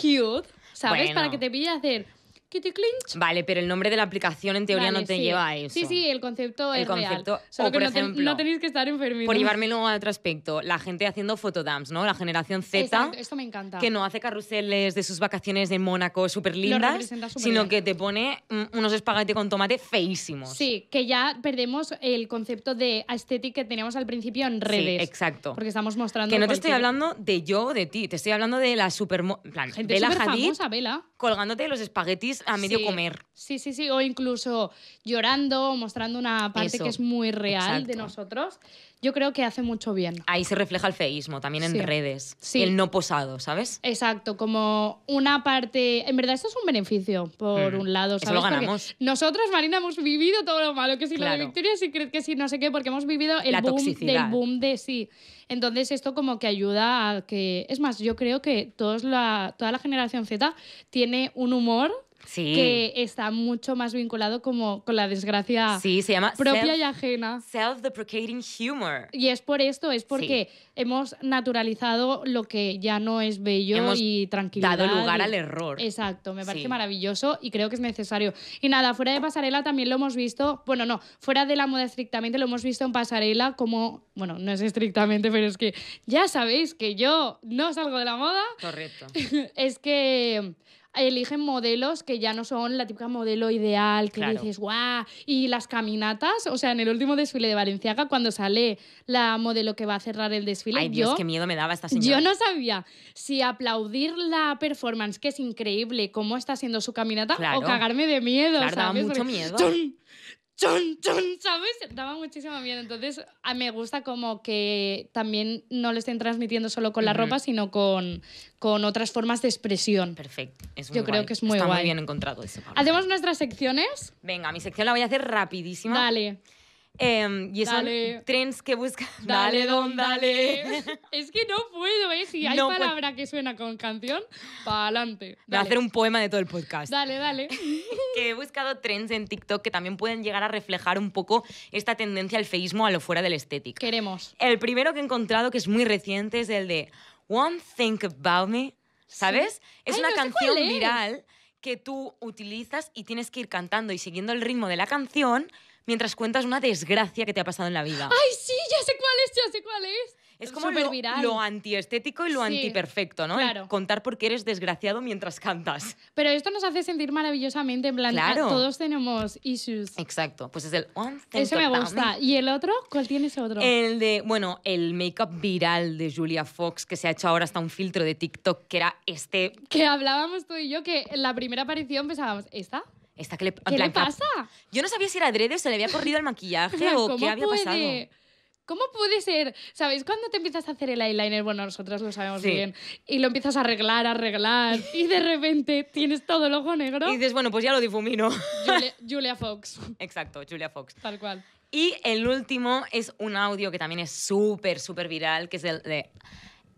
cute, ¿sabes? Para que te pille hacer Kitty Clinch. Vale, pero el nombre de la aplicación en teoría no te lleva a eso. Sí, sí, el concepto es concepto, Solo que no, ejemplo, tenéis que estar enfermitos. Por llevarme luego a otro aspecto, la gente haciendo Fotodams, ¿no? La generación Z. esto me encanta. Que no hace carruseles de sus vacaciones de Mónaco súper lindas, sino que te pone mm, unos espaguetes con tomate feísimos. Sí, que ya perdemos el concepto de estética que teníamos al principio en redes. Sí, exacto. Porque estamos mostrando... Que no te estoy hablando de yo, o de ti, te estoy hablando de la super... plan, gente colgándote los espaguetis a medio comer. Sí, sí, sí, o incluso llorando, mostrando una parte que es muy real de nosotros. Yo creo que hace mucho bien. Ahí se refleja el feísmo también en redes. Sí. El no posado, ¿sabes? Exacto, como una parte. En verdad, esto es un beneficio, por mm, un lado. ¿sabes? ganamos. nosotros, Marina, hemos vivido todo lo malo, que si la de Victoria, si crees que sí, no sé qué, porque hemos vivido el boom del boom de sí. Entonces esto como que ayuda a que... Es más, yo creo que toda la generación Z tiene un humor que está mucho más vinculado como con la desgracia propia y ajena. Self-deprecating humor. Y es por esto, es porque hemos naturalizado lo que ya no es bello y tranquilidad. Dado lugar al error. Exacto, me parece maravilloso y creo que es necesario. Y nada, fuera de pasarela también lo hemos visto, bueno, no, fuera de la moda estrictamente lo hemos visto en pasarela como, bueno, no es estrictamente, pero es que ya sabéis que yo no salgo de la moda. Correcto. es que eligen modelos que ya no son la típica modelo ideal que dices, guau, y las caminatas, o sea, en el último desfile de Valenciaga, cuando sale la modelo que va a cerrar el desfile, Ay, Dios, qué miedo me daba esta señora. Yo no sabía si aplaudir la performance, que es increíble, cómo está haciendo su caminata, o cagarme de miedo. mucho miedo chon, chon, ¿sabes? Daba muchísimo miedo. Entonces, a me gusta como que también no lo estén transmitiendo solo con la ropa, sino con, con otras formas de expresión. Perfecto. Yo creo que es muy Está muy bien encontrado eso. ¿Hacemos nuestras secciones? Venga, mi sección la voy a hacer rapidísima. Dale. Em, y son trends que buscan. Dale, don, dale. Es que no puedo, ¿eh? Si hay palabra que suena con canción, para adelante. Voy a hacer un poema de todo el podcast. Dale, dale. que he buscado trends en TikTok que también pueden llegar a reflejar un poco esta tendencia al feísmo a lo fuera del estético. Queremos. El primero que he encontrado, que es muy reciente, es el de One Think About Me. ¿Sabes? Es una canción viral que tú utilizas y tienes que ir cantando y siguiendo el ritmo de la canción mientras cuentas una desgracia que te ha pasado en la vida. ¡Ay, sí! Ya sé cuál es, ya sé cuál es. Es como lo, antiestético y lo antiperfecto, ¿no? Claro. contar por qué eres desgraciado mientras cantas. Pero esto nos hace sentir maravillosamente, en plan, claro. todos tenemos issues. Exacto, pues es el one Eso me gusta. ¿Y el otro? ¿Cuál tienes otro? El de, bueno, el make-up viral de Julia Fox, que se ha hecho ahora hasta un filtro de TikTok, que era este... Que hablábamos tú y yo, que en la primera aparición pensábamos, ¿esta? ¿Qué le pasa? Yo no sabía si era adrede o se le había corrido el maquillaje o qué había pasado. ¿Cómo puede ser? ¿Sabéis? Cuando te empiezas a hacer el eyeliner, bueno, nosotras lo sabemos bien, y lo empiezas a arreglar, a arreglar, y de repente tienes todo el ojo negro. Y dices, bueno, pues ya lo difumino. Julia Fox. Exacto, Julia Fox. Tal cual. Y el último es un audio que también es súper, súper viral, que es el de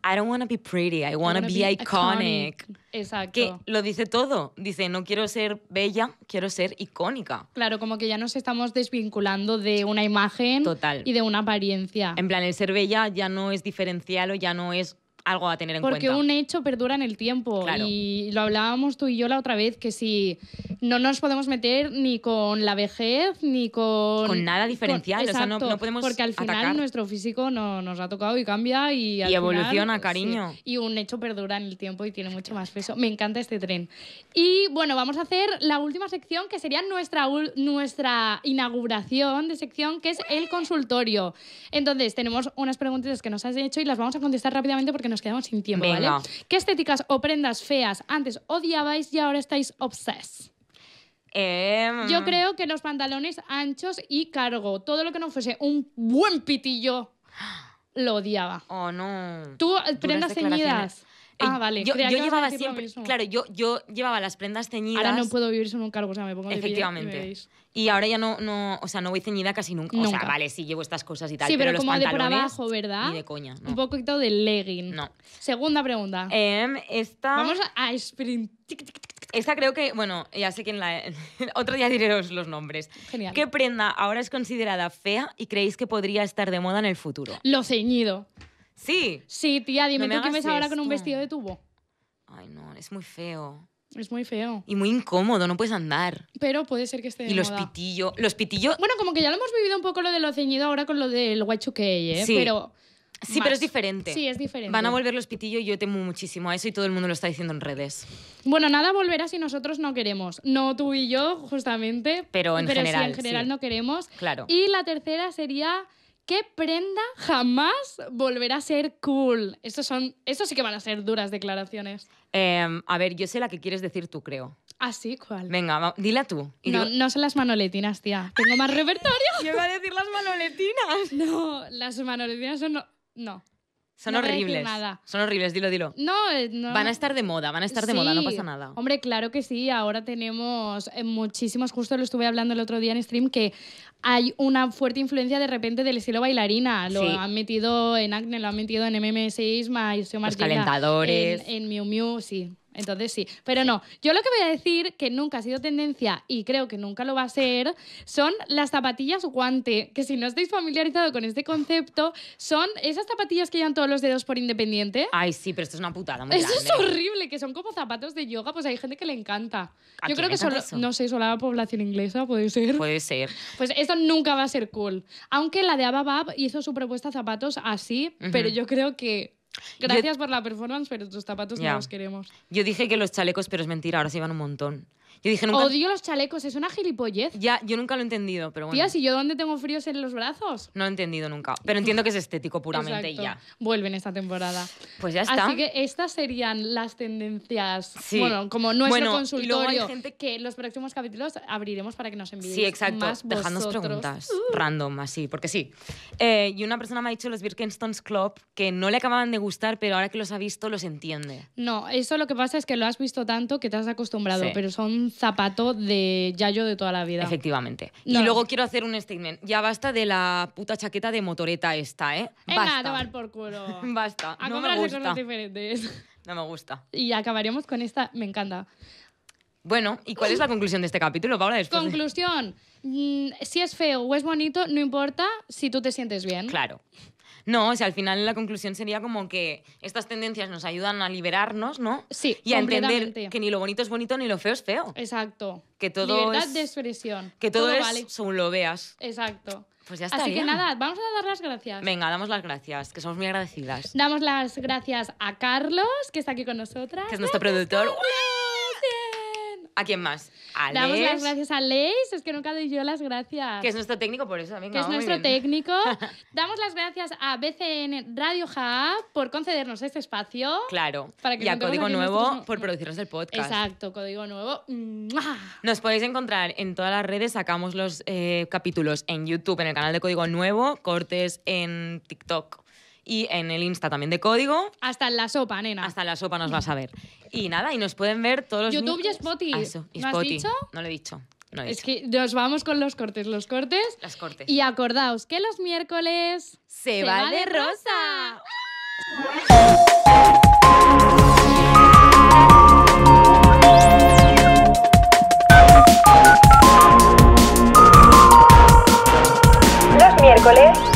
I don't want to be pretty, I want to be, iconic. Exacto. Que lo dice todo. Dice, no quiero ser bella, quiero ser icónica. Claro, como que ya nos estamos desvinculando de una imagen y de una apariencia. En plan, el ser bella ya no es diferencial o ya no es algo a tener en Porque cuenta. Porque un hecho perdura en el tiempo. Y lo hablábamos tú y yo la otra vez, que si no nos podemos meter ni con la vejez, ni con... Con nada diferencial, o sea, no, no, podemos Porque al final nuestro físico no, nos ha tocado y cambia y... evoluciona, cariño. Y un hecho perdura en el tiempo y tiene mucho más peso. Me encanta este tren. Y bueno, vamos a hacer la última sección, que sería nuestra, nuestra inauguración de sección, que es el consultorio. Entonces, tenemos unas preguntas que nos has hecho y las vamos a contestar rápidamente porque nos quedamos sin tiempo, ¿vale? ¿Qué estéticas o prendas feas antes odiabais y ahora estáis obses? Em. Yo creo que los pantalones anchos y cargo. Todo lo que no fuese un buen pitillo lo odiaba. Oh, no. Tú, eh, prendas ceñidas. ah, eh, vale. Yo, llevaba siempre. Claro, yo, yo llevaba las prendas ceñidas. Ahora no puedo vivir sin un cargo, o sea, me pongo Efectivamente. De pie y ahora ya no, no, o sea, no voy ceñida casi nunca. O sea, vale, sí llevo estas cosas y tal, sí, pero, como de por abajo, ¿verdad? Ni de coña, Un poquito de legging. No. Segunda pregunta. Em, esta... Vamos a sprint. Esta creo que, bueno, ya sé quién la... Otro día diré los, nombres. Genial. ¿Qué prenda ahora es considerada fea y creéis que podría estar de moda en el futuro? Lo ceñido. Sí. Sí, tía, dime tú qué ves ahora con un vestido de tubo. Ay, no, es muy feo. Es muy feo. Y muy incómodo, no puedes andar. Pero puede ser que esté. De y los pitillos Los pitillos... Bueno, como que ya lo hemos vivido un poco lo de lo ceñido ahora con lo del white eh Sí. Pero. Sí, pero es diferente. Sí, es diferente. Van a volver los pitillos y yo temo muchísimo a eso y todo el mundo lo está diciendo en redes. Bueno, nada volverá si nosotros no queremos. No tú y yo, justamente. Pero en general. en general no queremos. Claro. Y la tercera sería ¿Qué prenda jamás volverá a ser cool? Estos son, sí que van a ser duras declaraciones. Em, a ver, yo sé la que quieres decir tú, creo. ¿Ah, sí? ¿Cuál? Venga, dila tú. no, no son las manoletinas, tía. Tengo más repertorio. ¿Qué va a decir las manoletinas. No, las manoletinas son... No. no. Son horribles. Nada. Son horribles, dilo, dilo. No, eh, no, Van a estar de moda, van a estar de moda, no pasa nada. Hombre, claro que sí. Ahora tenemos eh, muchísimos, justo lo estuve hablando el otro día en stream, que hay una fuerte influencia de repente del estilo bailarina. Lo han metido en Acne, lo han metido en MM6, calentadores. En, en Miu Miu, sí. Entonces sí, pero no, yo lo que voy a decir que nunca ha sido tendencia y creo que nunca lo va a ser son las zapatillas guante, que si no estáis familiarizados con este concepto, son esas zapatillas que llevan todos los dedos por independiente. Ay, sí, pero esto es una putada Eso es horrible, que son como zapatos de yoga, pues hay gente que le encanta. yo creo que solo, no sé, solo la población inglesa puede ser. Puede ser. Pues es nunca va a ser cool. Aunque la de Ababab hizo su propuesta zapatos así, pero yo creo que Gracias por la performance, pero tus zapatos no los queremos. Yo dije que los chalecos, pero es mentira, ahora se iban un montón dije, Odio los chalecos, es una gilipollez. Ya, yo nunca lo he entendido, pero bueno. Tía, si yo dónde tengo fríos en los brazos. No he entendido nunca, pero entiendo que es estético puramente y ya. Vuelven esta temporada. Pues ya está. Así que estas serían las tendencias. Bueno, como nuestro consultorio, y luego hay gente... que los próximos capítulos abriremos para que nos envíen Sí, exacto. Más preguntas uh. random, así, porque sí. Eh, y una persona me ha dicho los Birkenstones Club que no le acababan de gustar, pero ahora que los ha visto los entiende. No, eso lo que pasa es que lo has visto tanto que te has acostumbrado, pero son zapato de Yayo de toda la vida. Efectivamente. Y luego quiero hacer un statement. Ya basta de la puta chaqueta de motoreta esta, ¿eh? Venga, basta. a por culo. basta. A no cosas diferentes. No me gusta. Y acabaríamos con esta, me encanta. Bueno, ¿y cuál es la conclusión de este capítulo, Paula? Después conclusión. Mm, si es feo o es bonito, no importa si tú te sientes bien. Claro. No, o sea, al final la conclusión sería como que estas tendencias nos ayudan a liberarnos, ¿no? Sí, Y a entender que ni lo bonito es bonito ni lo feo es feo. Exacto. Que todo Libertad es, de expresión. Que todo, es vale. según lo veas. Exacto. Pues ya está. Así que ¿eh? nada, vamos a dar las gracias. Venga, damos las gracias, que somos muy agradecidas. Damos las gracias a Carlos, que está aquí con nosotras. Que es nuestro productor. ¿A quién más? A Damos las gracias a Leis, es que nunca doy yo las gracias. Que es nuestro técnico, por eso, también. Que es nuestro técnico. Damos las gracias a BCN Radio Hub por concedernos este espacio. Claro. y a Código Nuevo por producirnos el podcast. Exacto, Código Nuevo. Nos podéis encontrar en todas las redes, sacamos los eh, capítulos en YouTube, en el canal de Código Nuevo, cortes en TikTok y en el Insta también de código. Hasta en la sopa, nena. Hasta en la sopa nos vas a ver. Y nada, y nos pueden ver todos los. YouTube y ah, Spotify. dicho? No lo he dicho. es que nos vamos con los cortes, los cortes. Las cortes. Y acordaos que los miércoles se, va, de rosa. Los miércoles